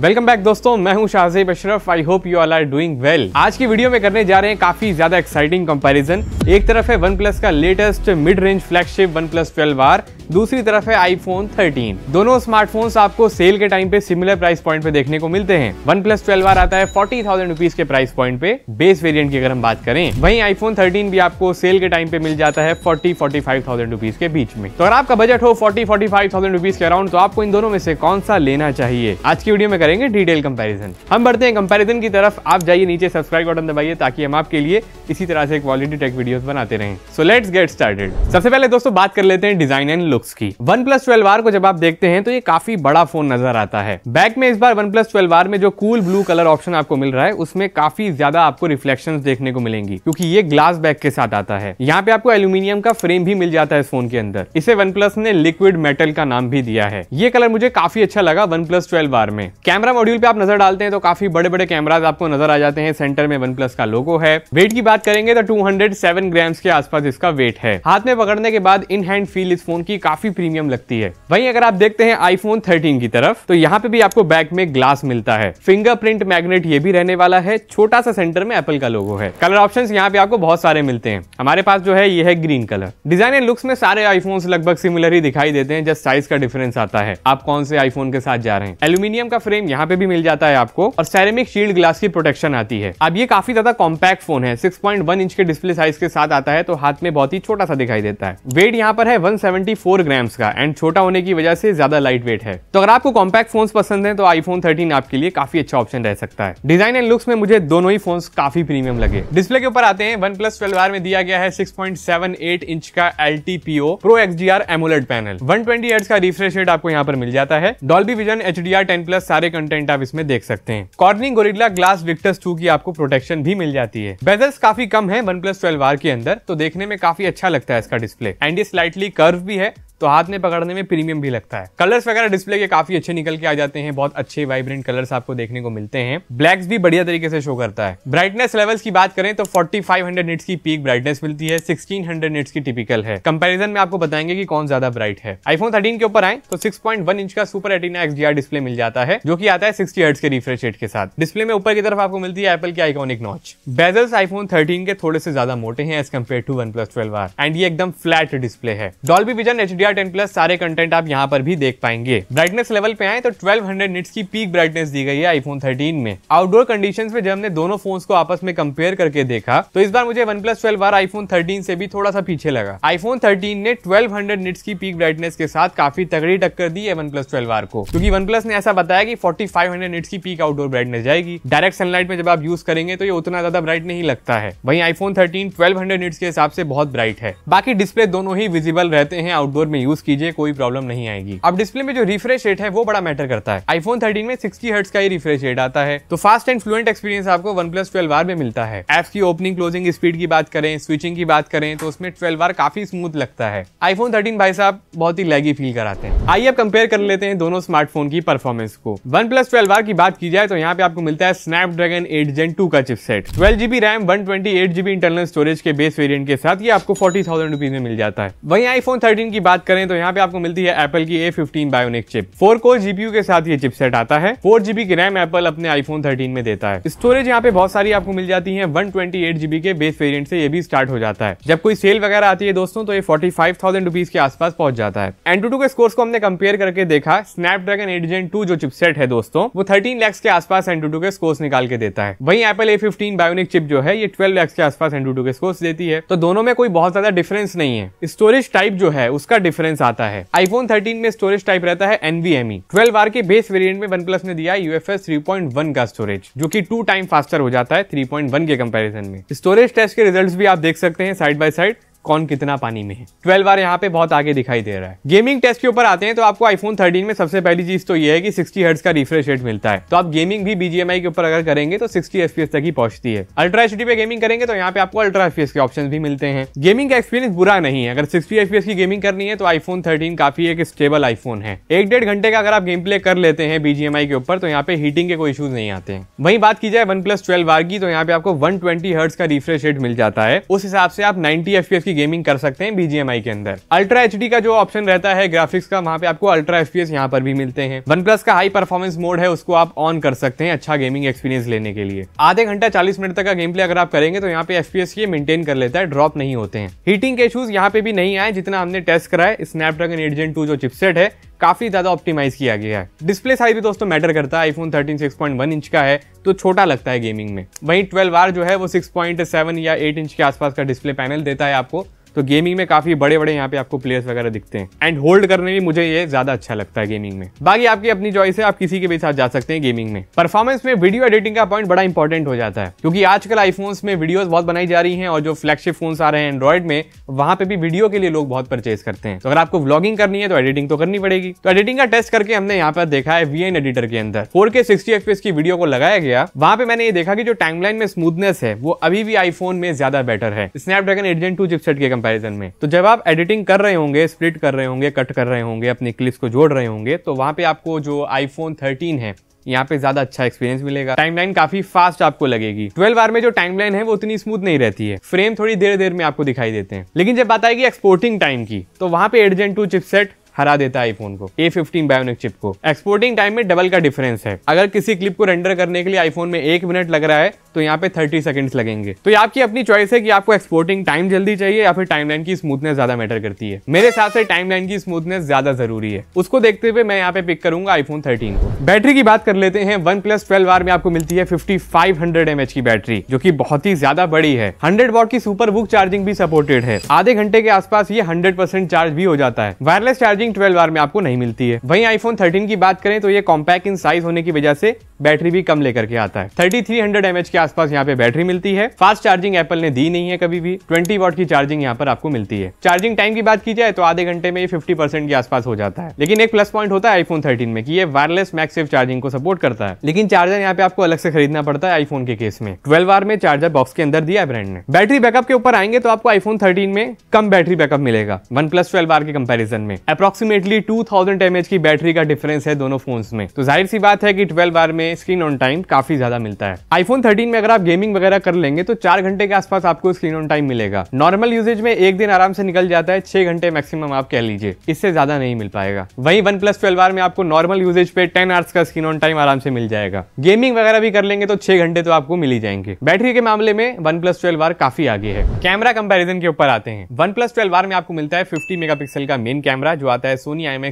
welcome back दोस्तों मैं हूं Shahzeb Ashraf I hope you all are doing well आज की वीडियो में करने जा रहे हैं काफी ज्यादा एक्साइटिंग कंपैरिजन एक तरफ है वन प्लस का latest mid range flagship OnePlus twelve R दूसरी तरफ है आईफोन 13 दोनों स्मार्टफोन्स आपको सेल के टाइम पे सिमिलर प्राइस पॉइंट पे देखने को मिलते हैं वन प्लस ट्वेल्व आर आता है फोर्टी थाउजेंड रुपीज के प्राइस पॉइंट पे बेस वेरियंट की अगर हम बात करें वहीं आईफोन थर्टीन भी आपको सेल के टाइम पे मिल जाता है forty forty five thousand rupees के बीच में तो अगर आपका बजट हो forty forty five thousand rupees के अराउंड तो आपको इन दोनों में से कौन सा लेना चाहिए आज की वीडियो में करेंगे डिटेल कंपेरिजन हम बढ़ते हैं कंपेरिजन की तरफ आप जाइए नीचे सब्सक्राइब बटन दबाइए ताकि हम आपके लिए इसी तरह से क्वालिटी टेक वीडियो बनाते रहे सो लेट्स गेट स्टार्टेड सबसे पहले दोस्तों बात कर लेते हैं डिजाइन एंड लुक लुक्स की वन प्लस ट्वेल्व आर को जब आप देखते हैं तो ये काफी बड़ा फोन नजर आता है बैक में इस बार वन प्लस ट्वेल्व आर में जो कूल ब्लू कलर ऑप्शन आपको मिल रहा है उसमें काफी ज्यादा आपको रिफ्लेक्शन देखने को मिलेंगी क्योंकि ये ग्लास बैक के साथ आता है यहाँ पे आपको एल्यूमिनियम का फ्रेम भी मिल जाता है इस फोन के अंदर इसे वन प्लस ने लिक्विड मेटल का नाम भी दिया है ये कलर मुझे काफी अच्छा लगा वन प्लस ट्वेल्व आर में कैमरा मॉड्यूल पे आप नजर डालते हैं तो काफी बड़े बड़े कैमराज आपको नजर आ जाते हैं सेंटर में वन प्लस का लोगो है वेट की बात करेंगे तो टू हंड्रेड सेवन ग्राम्स के आसपास इसका वेट है हाथ में पकड़ने के बाद इन हैंड फील इस फोन की काफी प्रीमियम लगती है वहीं अगर आप देखते हैं आईफोन 13 की तरफ तो यहाँ पे भी आपको बैक में ग्लास मिलता है फिंगरप्रिंट मैग्नेट ये भी रहने वाला है छोटा सा सेंटर में एप्पल का लोगो है कलर ऑप्शन यहाँ पे आपको बहुत सारे मिलते हैं हमारे पास जो है ये है green colour design and looks में सारे आईफोन लगभग सिमिलर ही दिखाई देते हैं जस्ट साइज का डिफरेंस आता है आप कौन से आईफोन के साथ जा रहे हैं एल्यूमिनियम का फ्रेम यहाँ पे भी मिल जाता है आपको और सैरेमिक शील्ड ग्लास की प्रोटेक्शन आती है अब ये काफी ज्यादा कॉम्पैक्ट फोन है 6.1 इंच के डिस्प्ले साइज के साथ आता है तो हाथ में बहुत ही छोटा सा दिखाई देता है वेट यहाँ पर है 174 फोर ग्राम्स का एंड छोटा होने की वजह से ज्यादा लाइट वेट है तो अगर आपको कॉम्पैक्ट फोन पसंद है तो आईफोन थर्टीन आपके लिए काफी अच्छा ऑप्शन रह सकता है डिजाइन एंड लुक्स में मुझे दोनों ही फोन काफी प्रीमियम लगे डिस्प्ले के ऊपर आते हैं वन प्लस ट्वेल्व आर में दिया गया है six point seven eight inch का L T P O pro X D R AMOLED panel one twenty का रिफ्रेश रेट आपको यहाँ पर मिल जाता है Dolby Vision H D R ten plus सारे कंटेंट आप इसमें देख सकते हैं Corning Gorilla glass Victus two की आपको प्रोटेक्शन भी मिल जाती है बेजल्स काफी कम है वन प्लस ट्वेल्व आर के अंदर तो देखने में काफी अच्छा लगता है इसका डिस्प्ले एंड ये स्लाइटली कर्व भी है तो हाथ में पकड़ने में प्रीमियम भी लगता है कलर्स वगैरह डिस्प्ले के काफी अच्छे निकल के आ जाते हैं बहुत अच्छे वाइब्रेंट कलर्स आपको देखने को मिलते हैं ब्लैक्स भी बढ़िया तरीके से शो करता है ब्राइटनेस लेवल्स की बात करें तो 4500 हंड्रेड की पीक ब्राइटनेस मिलती है 1600 हंड्रेड की टिपिकल है कंपेरिजन में आपको बताएंगे की कौन ज्यादा ब्राइट है आईफोन थर्टीन के ऊपर आए तो सिक्स इंच का सुपर एटीना एक्स डिस्प्ले मिल जाता है जो की आता है सिक्सटी हर्ट्स के रिफ्रेश रेट के साथ डिस्प्ले में ऊपर की तरफ आपको मिलती है एपल की iconic notch bezels iPhone thirteen के थोड़े से ज्यादा मोटे हैं as compare to OnePlus twelve R and ये एकदम फ्लैट डिस्प्ले है Dolby Vision H R ten plus सारे कंटेंट आप यहाँ पर भी देख पाएंगे ब्राइटनेस लेवल पे आए तो 1200 हंड्रेड निट्स की पीक ब्राइटनेस दी गई है आईफोन 13 में आउटडोर कंडीशन में जब हमने दोनों फोन को आपस में कंपेयर करके देखा तो इस बार मुझे OnePlus twelve R iPhone thirteen से भी थोड़ा सा पीछे लगा आईफोन थर्टीन ने ट्वेल्व हंड्रेड निट्स की पीक ब्राइटनेस के साथ काफी तगड़ी टक्कर दी है वन प्लस ट्वेल्व आर को क्योंकि वन प्लस ने ऐसा बताया कि फोर्टी फाइव हंड्रेड निट्स की पीक आउटडोर ब्राइटनेस जाएगी डायरेक्ट सनलाइट में जब आप यूज करेंगे तो ये उतना ज्यादा ब्राइट नहीं लगता है वहीं iPhone thirteen twelve hundred nits के हिसाब से बहुत ब्राइट है बाकी डिस्प्ले दोनों ही विजिबल रहते हैं आउटडोर में में यूज कीजिए कोई प्रॉब्लम नहीं आएगी अब डिस्प्ले में जो रिफ्रेश रेट है वो बड़ा मैटर करता है आईफोन थर्टीन में सिक्सटी हर्ट्स का ही रिफ्रेश रेट आता है तो फास्ट एंड फ्लुएंट एक्सपीरियंस आपको वन प्लस ट्वेल्व में मिलता है एप की ओपनिंग क्लोजिंग स्पीड की बात करें स्विचिंग की बात करें तो उसमें ट्वेल्व आर काफी स्मूथ लगता है आईफोन थर्टीन भाई साहब बहुत ही लैगी फील कराते हैं आइए आप कंपेयर कर लेते हैं दोनों स्मार्टफोन की परफॉर्मेंस को वन प्लस ट्वेल्व की बात की जाए तो यहाँ पे आपको मिलता है snap Snapdragon eight Gen two का chipset twelve GB RAM one twenty eight GB internal storage के बेस वेरियंट के साथ ये आपको फोर्टी थाउजेंड रुपीज में मिल जाता है वही आईफोन थर्टीन की बात करें तो यहाँ पे आपको मिलती है एप्पल की A fifteen Bionic chip four core GPU के साथ ये चिपसेट आता है फोर जीबी की रैम एप्पल अपने आईफोन थर्टीन में देता है स्टोरेज यहाँ पे बहुत सारी आपको मिल जाती है वन ट्वेंटी एट जीबी के बेस वेरियंट से ये भी स्टार्ट हो जाता है जब कोई सेल वगैरह आती है दोस्तों तो ये फोर्टी फाइव थाउजेंड रुपीज के आसपास पहुंच जाता है एंड के स्कोर्स को हमने कंपेयर करके देखा स्नैप ड्रैगन एडिजेंट टू जो चिपसेट है दोस्तों वो थर्टीन लैक्स के आसपास एंड के स्कोर्स निकाल के देता है वही Apple A fifteen Bionic chip जो है ये ट्वेल्व लैक्स के आसपास एंड के स्कोर्स देती है तो दोनों में कोई बहुत ज्यादा डिफरेंस नहीं है स्टोरेज टाइप जो है उसका डिफरेंस आता है आईफोन 13 में स्टोरेज टाइप रहता है एनवीएमई 12 आर के बेस वेरिएंट में वन प्लस ने दिया पॉइंट 3.1 का स्टोरेज जो कि टू टाइम फास्टर हो जाता है 3.1 के कंपैरिजन में स्टोरेज टेस्ट के रिजल्ट्स भी आप देख सकते हैं साइड बाय साइड कौन कितना पानी में है ट्वेल्व आर यहाँ पे बहुत आगे दिखाई दे रहा है गेमिंग टेस्ट के ऊपर आते हैं तो आपको आईफोन थर्टीन में सबसे पहली चीज तो ये है कि सिक्सटी हर्ट्स का रिफ्रेश रेट मिलता है तो आप गेमिंग भी बीजीएमआई के ऊपर अगर करेंगे तो सिक्सटी एफ तक ही पहुंचती है अल्ट्रा एच पे गेमिंग करेंगे तो यहाँ पे आपको अल्ट्रा एफ के ऑप्शन भी मिलते हैं गेमिंग का एक्सपीरियंस बुरा नहीं है अगर सिक्सटी एफ की गेमिंग करनी है तो आईफोन थर्टीन काफी एक स्टेबल आईफोन है एक डेढ़ घंटे का अगर आप गेम प्ले कर लेते हैं बीजीएमआई के ऊपर तो यहाँ पे हीटिंग के कोई इशूज नहीं आते हैं वही बात की जाए वन प्लस ट्वेल्व आर की तो यहाँ पे आपको वन ट्वेंटी हर्ट्स का रिफ्रेश रेट मिल जाता है उस हिसाब से आप नाइन्टी की की गेमिंग कर सकते हैं बीजीएमआई के अंदर अल्ट्रा एच का जो ऑप्शन रहता है ग्राफिक्स का वहाँ पे आपको अल्ट्रा एफ पी यहाँ पर भी मिलते हैं वन प्लस का हाई परफॉर्मेंस मोड है उसको आप ऑन कर सकते हैं अच्छा गेमिंग एक्सपीरियंस लेने के लिए आधे घंटा चालीस मिनट तक का गेम प्ले अगर आप करेंगे तो यहाँ पे एफ ये मेंटेन कर लेता है ड्रॉप नहीं होते हैं हीटिंग के इशूज यहाँ पे भी नहीं आए जितना हमने टेस्ट कराए स्नैपड्रैगन एट जो चिपसेट है काफ़ी ज़्यादा ऑप्टिमाइज़ किया गया है डिस्प्ले साइज भी दोस्तों मैटर करता है iPhone six point one inch का है तो छोटा लगता है गेमिंग में वहीं ट्वेल्व आर जो है वो सिक्स पॉइंट सेवन या एट इंच के आसपास का डिस्प्ले पैनल देता है आपको तो गेमिंग में काफी बड़े बड़े यहाँ पे आपको प्लेयर्स वगैरह दिखते हैं एंड होल्ड करने में मुझे ये ज्यादा अच्छा लगता है गेमिंग में बाकी आपकी अपनी चॉइस है आप किसी के भी साथ जा सकते हैं गेमिंग में परफॉर्मेंस में वीडियो एडिटिंग का पॉइंट बड़ा इंपॉर्टेंट हो जाता है क्योंकि आजकल आईफोन में वीडियो बहुत बनाई जा रही है और जो फ्लैगशिप फोन आ रहे हैं एंड्रॉइड में वहां पे भी वीडियो के लिए लोग बहुत परचेज करते हैं तो अगर आपको व्लॉगिंग करनी है तो एडिटिंग तो करनी पड़ेगी तो एडिटिंग का टेस्ट करके हमने यहाँ पर देखा है वी एडिटर के अंदर फोर के सिक्सटी एफ की वीडियो को लगाया गया वहां पे मैंने ये देखा कि जो टाइमलाइन में स्मूथनेस है वो अभी भी आईफोन में ज्यादा बेटर है स्नैपड्रैगन एजेंट टू चिपसेट के कंपैरिजन में तो जब आप एडिटिंग कर रहे होंगे स्प्लिट कर रहे होंगे कट कर रहे होंगे अपनी क्लिप्स को जोड़ रहे होंगे तो वहाँ पे आपको जो आईफोन 13 है यहाँ पे ज्यादा अच्छा एक्सपीरियंस मिलेगा टाइमलाइन काफी फास्ट आपको लगेगी ट्वेल्व आर में जो टाइमलाइन है वो उतनी स्मूथ नहीं रहती है फ्रेम थोड़ी देर देर में आपको दिखाई देते हैं लेकिन जब बात आएगी एक्सपोर्टिंग टाइम की तो वहाँ पे एडजेंट टू चिपसेट हरा देता है आईफोन को ए फिफ्टीन बायोनिक चिप को एक्सपोर्टिंग टाइम में डबल का डिफरेंस है अगर किसी क्लिप को रेंडर करने के लिए आईफोन में एक मिनट लग रहा है तो यहाँ पे 30 सेकेंड्स लगेंगे तो ये आपकी अपनी चॉइस है कि आपको एक्सपोर्टिंग टाइम जल्दी चाहिए या फिर टाइमलाइन की स्मूथनेस ज्यादा मैटर करती है मेरे हिसाब से टाइमलाइन की स्मूथनेस ज्यादा जरूरी है उसको देखते हुए मैं यहाँ पे पिक करूंगा आईफोन थर्टीन को बैटरी की बात कर लेते हैं वन प्लस ट्वेल्व आर में आपको मिलती है fifty five hundred M H की बैटरी जो की बहुत ही ज्यादा बड़ी है हंड्रेड वॉट की सुपर बुक चार्जिंग भी सपोर्टेड है आधे घंटे के आसपास ये हंड्रेड परसेंट चार्ज भी हो जाता है वायरलेस चार्जिंग ट्वेल्व आर में आपको नहीं मिलती है वही आईफोन थर्टीन की बात करें तो ये कॉम्पैक्ट इन साइज होने की वजह से बैटरी भी कम लेकर के आता है thirty three hundred M H के आसपास यहाँ पे बैटरी मिलती है फास्ट चार्जिंग एप्पल ने दी नहीं है कभी भी ट्वेंटी वॉट की चार्जिंग यहाँ पर आपको मिलती है चार्जिंग टाइम की बात की जाए तो आधे घंटे में फिफ्टी परसेंट के आसपास हो जाता है लेकिन एक प्लस पॉइंट होता है आईफोन थर्टीन में कि ये वायरलेस मैक्सिव चार्जिंग को सपोर्ट करता है लेकिन चार्जर यहाँ पे आपको अलग से खरीदना पड़ता है आईफोन के केस में ट्वेल्व आर में चार्जर बॉक्स के अंदर दिया ब्रांड ने बैटरी बैकअप के ऊपर आएंगे तो आपको आईफोन थर्टीन में कम बैटरी बैकअप मिलेगा वन प्लस ट्वेल्व आर के कंपेरिजन में अप्रोक्सीमेटली टू थाउजेंड एमएच की बैटरी का डिफरेंस है दोनों फोन में तो जाहिर सी बात है कि ट्वेल्व आर में स्क्रीन ऑन टाइम काफी ज्यादा मिलता है आईफोन थर्टीन में अगर आप गेमिंग वगैरह कर लेंगे तो चार घंटे के आसपास आपको स्क्रीन ऑन टाइम मिलेगा नॉर्मल यूजेज में एक दिन आराम से निकल जाता है छह घंटे मैक्सिमम आप कह लीजिए इससे ज्यादा नहीं मिल पाएगा वही वन प्लस ट्वेल्व आर में आपको नॉर्मल यूजेज पे टेन आवर्स का स्क्रीन ऑन टाइम आराम से मिल जाएगा गेमिंग वगैरह भी कर लेंगे तो छह घंटे तो आपको मिल ही जाएंगे बैटरी के मामले में वन प्लस ट्वेल्व आर काफी आगे है कैमरा कंपेरिजन के ऊपर आते हैं वन प्लस ट्वेल्व आर में आपको मिलता है फिफ्टी मेगा का मेन कैमरा जो आता है सोनी आई एम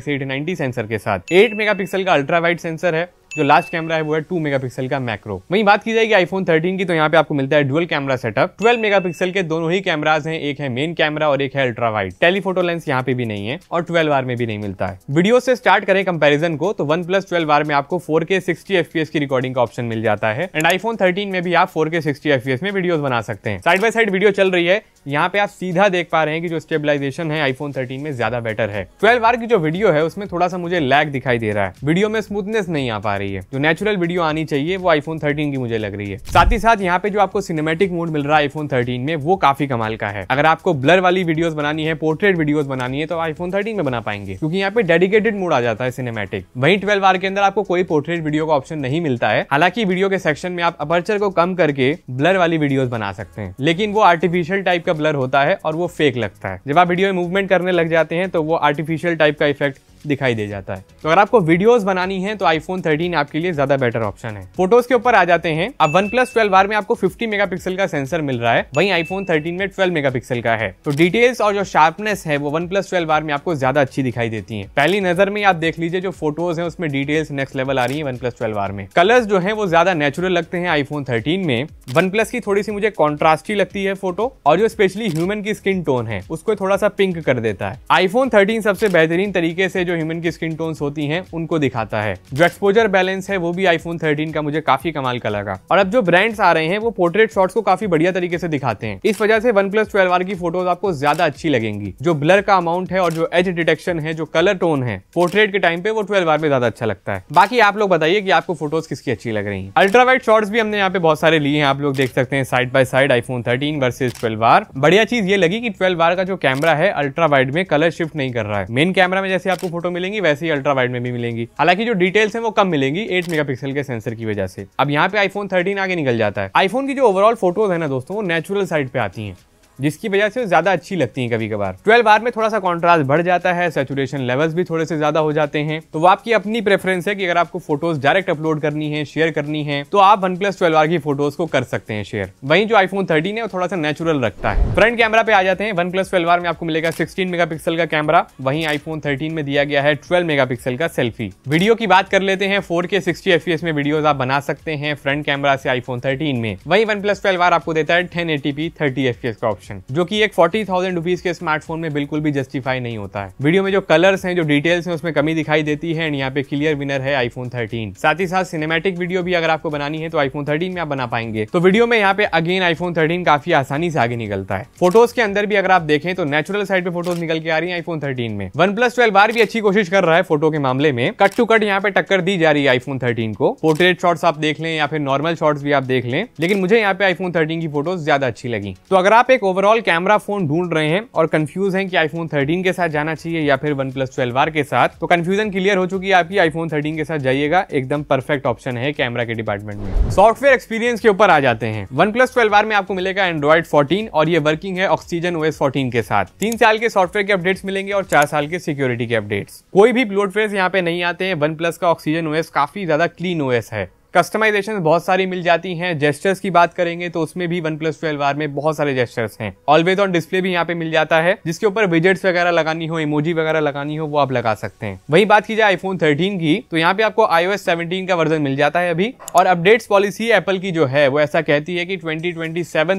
सेंसर के साथ एट मेगा का अल्ट्रा वाइट सेंसर है जो लास्ट कैमरा है वो है टू मेगापिक्सल का मैक्रो वहीं बात की जाएगी आईफोन थर्टीन की तो यहाँ पे आपको मिलता है dual camera setup twelve megapixel के दोनों ही कैमराज हैं एक है मेन कैमरा और एक है अल्ट्रा वाइड टेलीफोटो लेंस यहाँ पे भी नहीं है और ट्वेल्व आर में भी नहीं मिलता है वीडियो से स्टार्ट करें कंपेरिजन को तो वन प्लस ट्वेल्व आर में आपको फोर के सिक्सटी एफ की रिकॉर्डिंग का ऑप्शन मिल जाता है एंड आईफोन थर्टीन में भी आप फोर के सिक्सटी एफ में वीडियो बना सकते हैं साइड बाई साइड वीडियो चल रही है यहाँ पे आप सीधा देख पा रहे हैं कि जो स्टेबलाइजेशन है आईफोन 13 में ज्यादा बेटर है 12 आर की जो वीडियो है उसमें थोड़ा सा मुझे लैग दिखाई दे रहा है वीडियो में स्मूथनेस नहीं आ पा रही रही है जो नेचुरल वीडियो आनी चाहिए वो आईफोन थर्टीन की मुझे लग रही है साथ ही साथ यहाँ पे जो आपको सिनेमेटिक मोड मिल रहा है आईफोन थर्टीन में वो काफी कमाल का है अगर आपको ब्लर वाली वीडियोस बनानी है पोर्ट्रेट वीडियोस बनानी है तो आईफोन थर्टीन में बना पाएंगे क्योंकि यहाँ पे डेडिकेटेड मोड आ जाता है सिनेमेटिक वही ट्वेल्व आर के अंदर आपको कोई पोर्ट्रेट वीडियो का ऑप्शन नहीं मिलता है हालांकि वीडियो के सेक्शन में आप अपर्चर को कम करके ब्लर वाली वीडियोस बना सकते हैं लेकिन वो आर्टिफिशियल टाइप का ब्लर होता है और वो फेक लगता है जब आप वीडियो में मूवमेंट करने लग जाते हैं तो वो आर्टिफिशियल टाइप का इफेक्ट दिखाई दे जाता है तो अगर आपको वीडियोस बनानी है तो आईफोन 13 आपके लिए ज्यादा बेटर ऑप्शन है फोटोज के ऊपर आ जाते हैं अब वन प्लस ट्वेल्व आर में आपको 50 मेगापिक्सल का सेंसर मिल रहा है वहीं आईफोन 13 में 12 मेगापिक्सल का है तो डिटेल्स और जो शार्पनेस है वो वन प्लस ट्वेल्व आर में आपको ज्यादा अच्छी दिखाई देती है पहली नजर में आप देख लीजिए जो फोटोज है उसमें डिटेल्स नेक्स्ट लेवल आ रही है वन प्लस ट्वेल्व आर में कलर्स जो है वो ज्यादा नेचुरल लगते हैं आईफोन थर्टीन में वन प्लस की थोड़ी सी मुझे कॉन्ट्रास्टी लगती है फोटो और जो स्पेशली ह्यूमन की स्किन टोन है उसको थोड़ा सा पिंक कर देता है आईफोन थर्टीन सबसे बेहतरीन तरीके से जो ह्यूमन की स्किन टोन्स होती हैं उनको दिखाता है जो एक्सपोजर बैलेंस है वो भी आईफोन 13 का मुझे काफी कमाल का लगा और अब जो ब्रांड्स आ रहे हैं वो पोर्ट्रेट शॉट्स को काफी बढ़िया तरीके से दिखाते हैं इस वजह से वन प्लस ट्वेल्व आर की फोटोज आपको ज्यादा अच्छी लगेंगी जो ब्लर का अमाउंट है और जो एज डिटेक्शन है जो कलर टोन है पोर्ट्रेट के टाइम पे वो ट्वेल्व आर में ज्यादा अच्छा लगता है बाकी आप लोग बताइए की आपको फोटोज किसकी अच्छी लग रही है अल्ट्रा वाइट शॉर्ट्स भी हमने यहाँ पे बहुत सारे लिए हैं आप लोग देख सकते हैं side by side iPhone thirteen versus twelve R बढ़िया चीज ये लगी की ट्वेल्व आर का जो कैमरा है अल्ट्रा वाइड में कलर शिफ्ट नहीं कर रहा है मेन कैमरा में जैसे आपको फोटो मिलेंगी वैसे ही अल्ट्रा वाइड में भी मिलेंगी हालांकि जो डिटेल्स हैं वो कम मिलेंगी 8 मेगापिक्सल के सेंसर की वजह से अब यहाँ पे आईफोन 13 आगे निकल जाता है आईफोन की जो ओवरऑल फोटोज है ना दोस्तों वो नेचुरल साइड पे आती हैं जिसकी वजह से ज़्यादा अच्छी लगती हैं कभी कभार ट्वेल्व आर में थोड़ा सा कॉन्ट्रास्ट बढ़ जाता है सेचुरेशन लेवल्स भी थोड़े से ज़्यादा हो जाते हैं तो वो आपकी अपनी प्रेफरेंस है कि अगर आपको फोटोज डायरेक्ट अपलोड करनी है शेयर करनी है तो आप वन प्लस ट्वेल्व आर की फोटोज को कर सकते हैं शेयर वहीं जो आईफोन थर्टीन है वो थोड़ा सा नेचुरल रखता है फ्रंट कैमरा पे आ जाते हैं वन प्लस ट्वेल्व आर में आपको मिलेगा सिक्सटीन मेगा का कैमरा वहीं आईफोन थर्टीन में दिया गया है ट्वेल्व मेगा का सेल्फी वीडियो की बात कर लेते हैं फोर के सिक्सटी में वीडियोज आप बना सकते हैं फ्रंट कैमरा से आईफोन थर्टीन में वहीं वन प्लस ट्वेल्व आर आपको देता है टेन एटी पी थर्टी का ऑप्शन ऑप्शन जो कि एक फोर्टी थाउजेंड रुपीज के स्मार्टफोन में बिल्कुल भी जस्टिफाई नहीं होता है वीडियो में जो कलर्स हैं जो डिटेल्स हैं उसमें कमी दिखाई देती है एंड यहाँ पे क्लियर विनर है आईफोन थर्टीन साथ ही साथ सिनेमेटिक वीडियो भी अगर आपको बनानी है तो आईफोन थर्टीन में आप बना पाएंगे तो वीडियो में यहाँ पे अगेन आईफोन थर्टीन काफी आसानी से आगे निकलता है फोटोज के अंदर भी अगर आप देखें तो नेचुरल साइड पे फोटोज निकल के आ रही है आईफोन थर्टीन में वन प्लस बार भी अच्छी कोशिश कर रहा है फोटो के मामले में कट टू कट यहाँ पे टक्कर दी जा रही है आईफोन थर्टीन को पोर्ट्रेट शॉट्स आप देख लें या फिर नॉर्मल शॉट्स भी आप देख लें लेकिन मुझे यहाँ पे आईफोन थर्टीन की फोटोज ज्यादा अच्छी लगी तो अगर आप एक ओवर ओवरऑल कैमरा फोन ढूंढ रहे हैं और कंफ्यूज हैं कि आईफोन 13 के साथ जाना चाहिए या फिर वन प्लस ट्वेल्व आर के साथ तो कंफ्यूजन क्लियर हो चुकी है आपकी आईफोन 13 के साथ जाइएगा एकदम परफेक्ट ऑप्शन है कैमरा के डिपार्टमेंट में सॉफ्टवेयर एक्सपीरियंस के ऊपर आ जाते हैं वन प्लस ट्वेल्व आर में आपको मिलेगा एंड्रॉइड फोर्टीन और ये वर्किंग है ऑक्सीजन ओएस फोर्टीन के साथ तीन साल के सॉफ्टवेयर के अपडेट्स मिलेंगे और चार साल के सिक्योरिटी के अपडेट्स कोई भी ब्लोटवेयर यहाँ पे नहीं आते हैं वन प्लस का ऑक्सीजन ओएस काफी ज्यादा क्लीन ओएस है कस्टमाइजेशन बहुत सारी मिल जाती हैं जेस्टर्स की बात करेंगे तो उसमें भी वन प्लस ट्वेल्व आर में बहुत सारे जेस्टर्स हैं ऑलवेज ऑन डिस्प्ले भी यहाँ पे मिल जाता है जिसके ऊपर विजेट्स वगैरह लगानी हो इमोजी वगैरह लगानी हो वो आप लगा सकते हैं वही बात की जाए आईफोन थर्टीन की तो यहाँ पे आपको आईओ एस का वर्जन मिल जाता है अभी और अपडेट्स पॉलिसी एप्पल की जो है वो ऐसा कहती है कि ट्वेंटी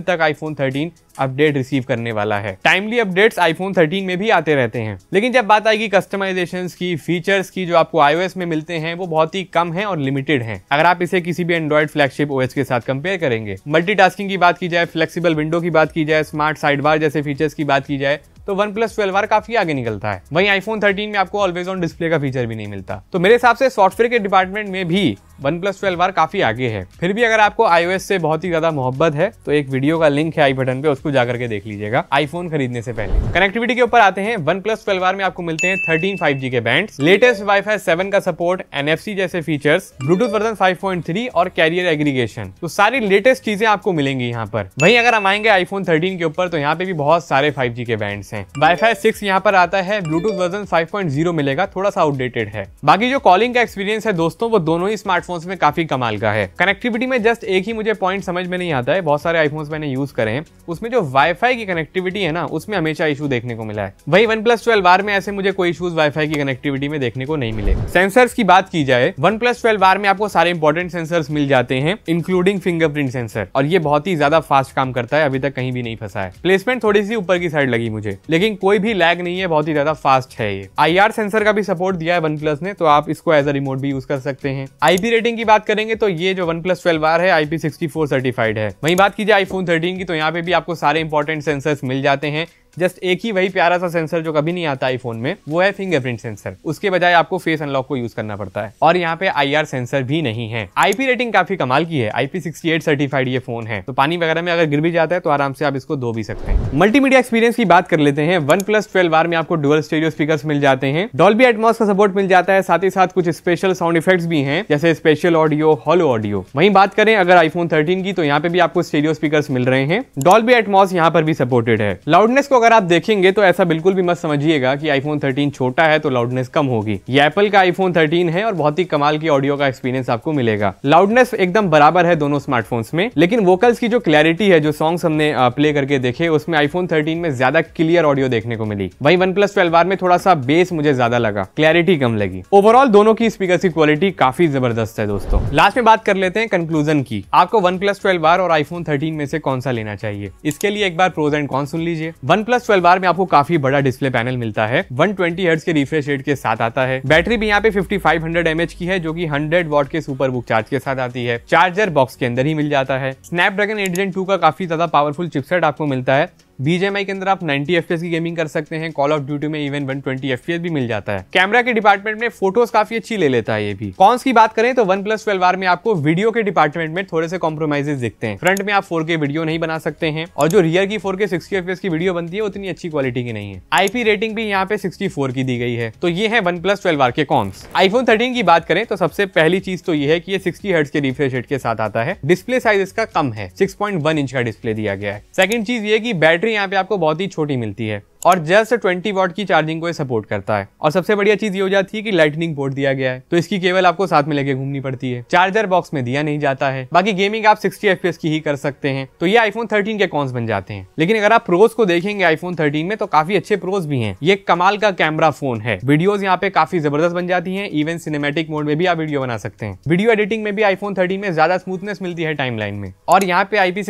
तक आईफोन थर्टीन अपडेट रिसीव करने वाला है टाइमली अपडेट्स आईफोन 13 में भी आते रहते हैं लेकिन जब बात आएगी कस्टमाइजेशन की फीचर्स की जो आपको आईओएस में मिलते हैं वो बहुत ही कम है और लिमिटेड है अगर आप इसे किसी भी एंड्रॉइड फ्लैगशिप ओएस के साथ कंपेयर करेंगे मल्टीटास्किंग की बात की जाए फ्लेक्सिबल विंडो की बात की जाए स्मार्ट साइडबार जैसे फीचर्स की बात की जाए तो वन प्लस ट्वेल्व आर काफी आगे निकलता है वहीं आईफोन थर्टीन में आपको ऑलवेज ऑन डिस्प्ले का फीचर भी नहीं मिलता तो मेरे हिसाब से सॉफ्टवेयर के डिपार्टमेंट में भी वन प्लस ट्वेल्व आर काफी आगे है फिर भी अगर आपको आईओएस से बहुत ही ज्यादा मोहब्बत है तो एक वीडियो का लिंक है आई बटन पे उसको जाकर के देख लीजिएगा आईफोन खरीदने से पहले कनेक्टिविटी के ऊपर आते हैं वन प्लस ट्वेल्व आर में आपको मिलते हैं थर्टीन फाइव जी के band latest Wi-Fi seven का सपोर्ट एनएफसी जैसे features Bluetooth version five point three और कैरियर एग्रीगेशन तो सारी लेटेस्ट चीजें आपको मिलेंगी यहाँ पर वहीं अगर हम आएंगे आईफोन थर्टीन के ऊपर तो यहाँ पे भी बहुत सारे फाइव जी के बैंड्स हैं हैं वाईफाई सिक्स यहाँ पर आता है ब्लूटूथ वर्जन 5.0 मिलेगा थोड़ा सा आउटडेटेड है बाकी जो कॉलिंग का एक्सपीरियंस है दोस्तों वो दोनों ही स्मार्टफोन्स में काफी कमाल का है कनेक्टिविटी में जस्ट एक ही मुझे पॉइंट समझ में नहीं आता है बहुत सारे आईफोन मैंने यूज करे हैं उसमें जो वाईफाई की कनेक्टिविटी है ना उसमें हमेशा इशू देखने को मिला है वही वन प्लस ट्वेल्व आर में ऐसे मुझे कोई इशूज वाईफाई की कनेक्टिविटी में देखने को नहीं मिले सेंसर्स की बात की जाए वन प्लस ट्वेल्व आर में आपको सारे इंपॉर्टेंट सेंसर्स मिल जाते हैं इंक्लूडिंग फिंगरप्रिंट सेंसर और ये बहुत ही ज्यादा फास्ट काम करता है अभी तक कहीं भी नहीं फंसा है प्लेसमेंट थोड़ी सी ऊपर की साइड लगी मुझे लेकिन कोई भी लैग नहीं है बहुत ही ज्यादा फास्ट है ये आई सेंसर का भी सपोर्ट दिया है वन प्लस ने तो आप इसको एज अ रिमोट भी यूज कर सकते हैं आईपी रेटिंग की बात करेंगे तो ये जो वन प्लस ट्वेल्व आर है आईपी सर्टिफाइड है वही बात कीजिए आईफोन थर्टीन की तो यहाँ पे भी आपको सारे इंपॉर्टेंट सेंसर्स मिल जाते हैं जस्ट एक ही वही प्यारा सा सेंसर जो कभी नहीं आता आईफोन में वो है फिंगरप्रिंट सेंसर उसके बजाय आपको फेस अनलॉक को यूज करना पड़ता है और यहाँ पे आई सेंसर भी नहीं है आईपी रेटिंग काफी कमाल की है आईपी सर्टिफाइड ये फोन है तो पानी वगैरह में अगर गिर भी जाता है तो आराम से आप इसको धो भी सकते हैं मल्टीमीडिया एक्सपीरियंस की बात कर लेते हैं वन प्लस ट्वेल्व में आपको डुअल स्टेडियो स्पीकर मिल जाते हैं डॉल्बी एटमोस का सपोर्ट मिल जाता है साथ ही साथ कुछ स्पेशल साउंड इफेक्ट्स भी है जैसे स्पेशल ऑडियो हॉलो ऑडियो वही बात करें अगर आईफोन थर्टीन की तो यहाँ पे भी आपको स्टेडियो स्पीकर मिल रहे हैं डॉल्बी एटमोस यहाँ पर भी सपोर्टेड है लाउडनेस को अगर आप देखेंगे तो ऐसा बिल्कुल भी मत समझिएगा कि आईफोन 13 छोटा है तो लाउडनेस कम होगी ये एप्पल का आईफोन 13 है और बहुत ही कमाल की ऑडियो का एक्सपीरियंस आपको मिलेगा लाउडनेस एकदम बराबर है दोनों स्मार्टफोन्स में लेकिन वोकल्स की जो क्लैरिटी है जो सॉन्ग हमने प्ले करके देखे उसमें आईफोन थर्टीन में ज्यादा क्लियर ऑडियो देखने को मिली वही वन प्लस ट्वेल्व में थोड़ा सा बेस मुझे ज्यादा लगा क्लैरिटी कम लगी ओवरऑल दोनों की स्पीकर की क्वालिटी काफी जबरदस्त है दोस्तों लास्ट में बात कर लेते हैं कंक्लूजन की आपको वन प्लस ट्वेल्व और आईफोन थर्टीन में से कौन सा लेना चाहिए इसके लिए एक बार प्रोज एंड कौन सुन लीजिए वन प्लस ट्वेल्व बार में आपको काफी बड़ा डिस्प्ले पैनल मिलता है 120 ट्वेंटी के रिफ्रेश रेट के साथ आता है बैटरी भी यहाँ पे 5500 mAh की है जो कि 100 वॉट के सुपर बुक चार्ज के साथ आती है चार्जर बॉक्स के अंदर ही मिल जाता है स्नैप ड्रैगन एट का काफी ज्यादा पावरफुल चिपसेट आपको मिलता है बीजेएमआई के अंदर आप 90 एफ की गेमिंग कर सकते हैं कॉल ऑफ ड्यूटी में इवन 120 ट्वेंटी भी मिल जाता है कैमरा के डिपार्टमेंट में फोटोज काफी अच्छी ले लेता है ये भी कॉन्स की बात करें तो वन प्लस ट्वेल्व आर में आपको वीडियो के डिपार्टमेंट में थोड़े से कॉम्प्रोमाइजेस दिखते हैं फ्रंट में आप फोर वीडियो नहीं बना सकते हैं और जो रियर की फोर के की वीडियो बनती है उतनी अच्छी क्वालिटी की नहीं है आईपी रेटिंग भी यहाँ पे सिक्सटी की दी गई है तो ये है वन प्लस ट्वेल्व आर के कॉन्स आईफोन थर्टीन की बात करें तो सबसे पहली चीज तो ये है की ये सिक्सटी हर्ट्स के रिफ्रेश रेट के साथ आता है डिस्प्ले साइज इसका कम है सिक्स इंच का डिस्प्ले दिया गया है सेकंड चीज ये की बैटरी यहाँ पे आपको बहुत ही छोटी मिलती है और जस्ट 20 वॉट की चार्जिंग को सपोर्ट करता है और सबसे बढ़िया चीज ये हो जाती है कि लाइटनिंग पोर्ट दिया गया है तो इसकी केवल आपको साथ में लेके घूमनी पड़ती है चार्जर बॉक्स में दिया नहीं जाता है बाकी गेमिंग आप 60 एफ की ही कर सकते हैं तो ये आईफोन 13 के कॉन्स बन जाते हैं लेकिन अगर आप प्रोज को देखेंगे आईफोन थर्टीन में तो काफी अच्छे प्रोज भी है ये कमाल का कैमरा फोन है वीडियोज यहाँ पे काफी जबरदस्त बन जाती है इवन सिनेमेटिक मोड में भी आप वीडियो बना सकते हैं वीडियो एडिटिंग में भी आईफोन थर्टीन में ज्यादा स्मूथनेस मिलती है टाइम में और यहाँ पे आईपी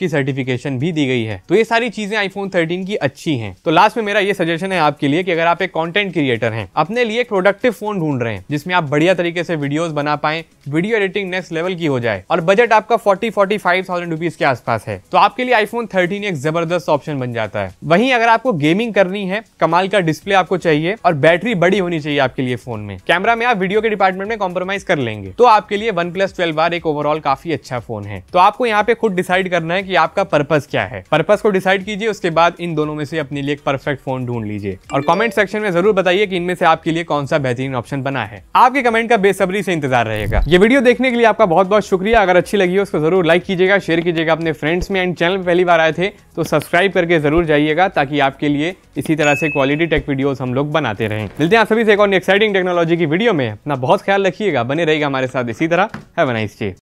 की सर्टिफिकेशन भी दी गई है तो ये सारी चीजें आईफोन थर्टीन की अच्छी है तो लास्ट में मेरा ये सजेशन है आपके लिए कि अगर आप एक कंटेंट क्रिएटर हैं अपने लिए एक प्रोडक्टिव फोन ढूंढ रहे हैं जिसमें आप बढ़िया तरीके से वीडियोस बना पाए वीडियो एडिटिंग नेक्स्ट लेवल की हो जाए और बजट आपका forty forty five thousand rupees के आसपास है तो आपके लिए आईफोन थर्टीन एक जबरदस्त ऑप्शन बन जाता है वहीं अगर आपको गेमिंग करनी है कमाल का डिस्प्ले आपको चाहिए और बैटरी बड़ी होनी चाहिए आपके लिए फोन में कैमरा में आप वीडियो के डिपार्टमेंट में कॉम्प्रोमाइज कर लेंगे तो आपके लिए वन प्लस ट्वेल्व बार एक ओवरऑल काफी अच्छा फोन है तो आपको यहाँ पे खुद डिसाइड करना है कि आपका पर्पज क्या है पर्पज को डिसाइड कीजिए उसके बाद इन दोनों में से अपने लिए परफेक्ट फोन ढूंढ लीजिए और कमेंट सेक्शन में जरूर बताइए कि इनमें से आपके लिए कौन सा बेहतरीन ऑप्शन बना है आपके कमेंट का बेसब्री से इंतजार रहेगा ये वीडियो देखने के लिए आपका बहुत बहुत शुक्रिया अगर अच्छी लगी हो उसको जरूर लाइक कीजिएगा शेयर कीजिएगा अपने फ्रेंड्स में एंड चैनल पहली बार आए थे तो सब्सक्राइब करके जरूर जाइएगा ताकि आपके लिए इसी तरह से क्वालिटी टेक वीडियो हम लोग बनाते रहे मिलते हैं आप सभी से एक और एक्साइटिंग टेक्नोलॉजी की वीडियो में अपना बहुत ख्याल रखिएगा बने रहेगा हमारे साथ इसी तरह है